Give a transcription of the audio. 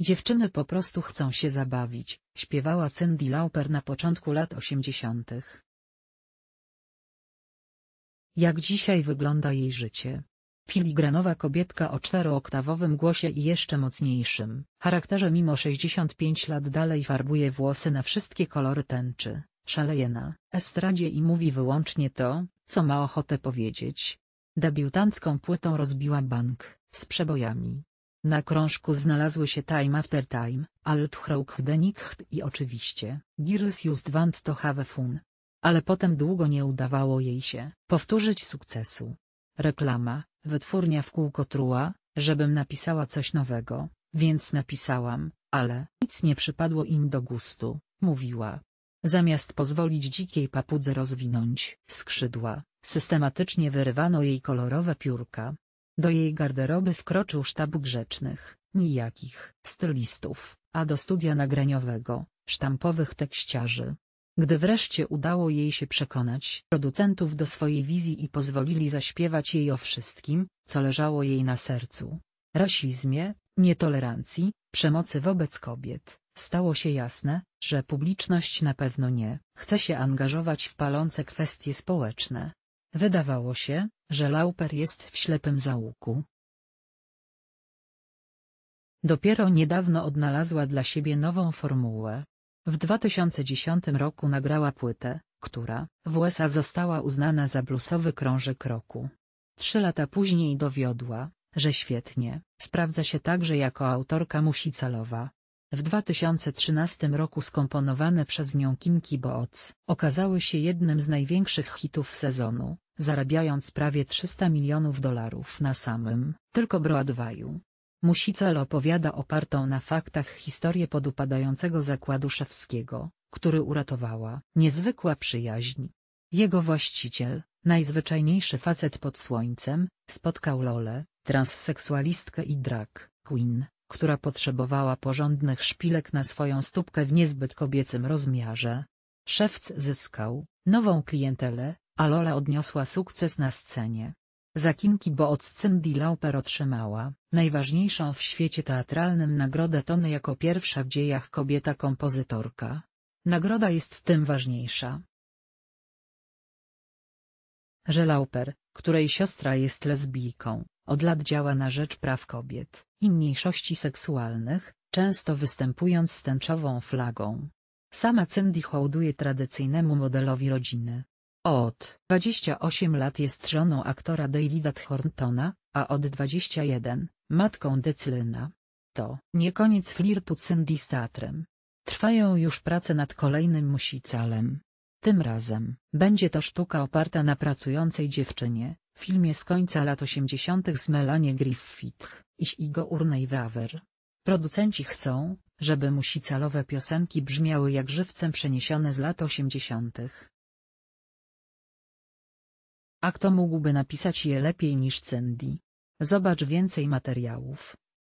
Dziewczyny po prostu chcą się zabawić, śpiewała Cindy Lauper na początku lat 80. Jak dzisiaj wygląda jej życie? Filigranowa kobietka o czterooktawowym głosie i jeszcze mocniejszym charakterze mimo 65 lat dalej farbuje włosy na wszystkie kolory tęczy, szaleje na estradzie i mówi wyłącznie to, co ma ochotę powiedzieć. Debiutancką płytą rozbiła bank, z przebojami, na krążku znalazły się Time After Time, denicht i oczywiście Girls Just Want to Have Fun. Ale potem długo nie udawało jej się powtórzyć sukcesu. Reklama, wytwórnia w kółko truła, żebym napisała coś nowego, więc napisałam, ale nic nie przypadło im do gustu, mówiła. Zamiast pozwolić dzikiej papudze rozwinąć skrzydła, systematycznie wyrywano jej kolorowe piórka, do jej garderoby wkroczył sztab grzecznych, nijakich stylistów, a do studia nagraniowego sztampowych tekściarzy. Gdy wreszcie udało jej się przekonać producentów do swojej wizji i pozwolili zaśpiewać jej o wszystkim, co leżało jej na sercu rasizmie, nietolerancji, przemocy wobec kobiet, stało się jasne, że publiczność na pewno nie chce się angażować w palące kwestie społeczne. Wydawało się, że Lauper jest w ślepym załuku. Dopiero niedawno odnalazła dla siebie nową formułę. W 2010 roku nagrała płytę, która w USA została uznana za bluesowy krążek roku. Trzy lata później dowiodła, że świetnie sprawdza się także jako autorka musicalowa w 2013 roku skomponowane przez nią Kinki Boots okazały się jednym z największych hitów sezonu, zarabiając prawie 300 milionów dolarów na samym, tylko Broadwayu. Musicel opowiada opartą na faktach historię podupadającego zakładu szewskiego, który uratowała niezwykła przyjaźń. Jego właściciel, najzwyczajniejszy facet pod słońcem, spotkał Lolę, transseksualistkę i drag queen, która potrzebowała porządnych szpilek na swoją stópkę w niezbyt kobiecym rozmiarze. Szewc zyskał nową klientelę, a Lola odniosła sukces na scenie. Zakimki bo od Cindy Lauper otrzymała najważniejszą w świecie teatralnym nagrodę Tony jako pierwsza w dziejach kobieta kompozytorka. Nagroda jest tym ważniejsza, że Lauper, której siostra jest lesbijką, od lat działa na rzecz praw kobiet i mniejszości seksualnych, często występując z tęczową flagą. Sama Cindy hołduje tradycyjnemu modelowi rodziny. Od 28 lat jest żoną aktora Davida Thorntona, a od 21 matką Declyna. To nie koniec flirtu Cindy z teatrem. Trwają już prace nad kolejnym musicalem. Tym razem będzie to sztuka oparta na pracującej dziewczynie, w filmie z końca lat 80. z Melanie Griffith i Igo Urnej Wawer. Producenci chcą, żeby musicalowe piosenki brzmiały jak żywcem przeniesione z lat 80. A kto mógłby napisać je lepiej niż Cindy? Zobacz więcej materiałów.